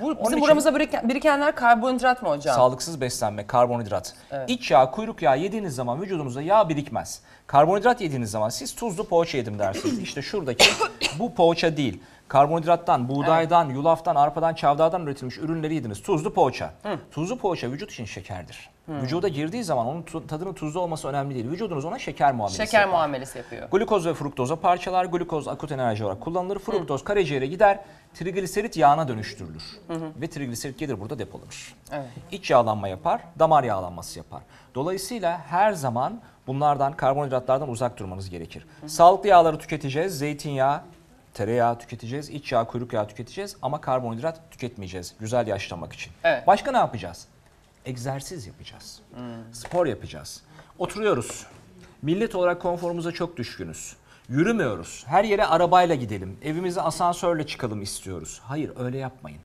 Bu, Bizim için buramıza biriken- birikenler karbonhidrat mı hocam? sağlıksız beslenme, karbonhidrat. İç yağ, kuyruk yağı yediğiniz zaman vücudunuzda yağ birikmez. Karbonhidrat yediğiniz zaman siz tuzlu poğaça yedim dersiniz. İşte şuradaki bu poğaça değil karbonhidrattan, buğdaydan, evet. yulaftan, arpadan, çavdardan üretilmiş ürünleriydiniz. Tuzlu poğaça. Hı. Tuzlu poğaça vücut için şekerdir. Hı. Vücuda girdiği zaman onun tadının tuzlu olması önemli değil. Vücudunuz ona şeker muamelesi Şeker yapar. muamelesi yapıyor. Glukoz ve fruktoza parçalar. Glukoz akut enerji olarak kullanılır. Fruktoz hı. karaciğere gider. Trigliserit yağına dönüştürülür. Hı hı. Ve trigliserit gelir burada depolanır. Evet. İç yağlanma yapar, damar yağlanması yapar. Dolayısıyla her zaman bunlardan, karbonhidratlardan uzak durmanız gerekir. Hı hı. Sağlıklı yağları tüketeceğiz. Zeytinyağı, tereyağı tüketeceğiz, iç yağ, kuyruk yağı tüketeceğiz ama karbonhidrat tüketmeyeceğiz güzel yaşlanmak için. Evet. Başka ne yapacağız? Egzersiz yapacağız. Hmm. Spor yapacağız. Oturuyoruz. Millet olarak konforumuza çok düşkünüz. Yürümüyoruz. Her yere arabayla gidelim. Evimizi asansörle çıkalım istiyoruz. Hayır öyle yapmayın.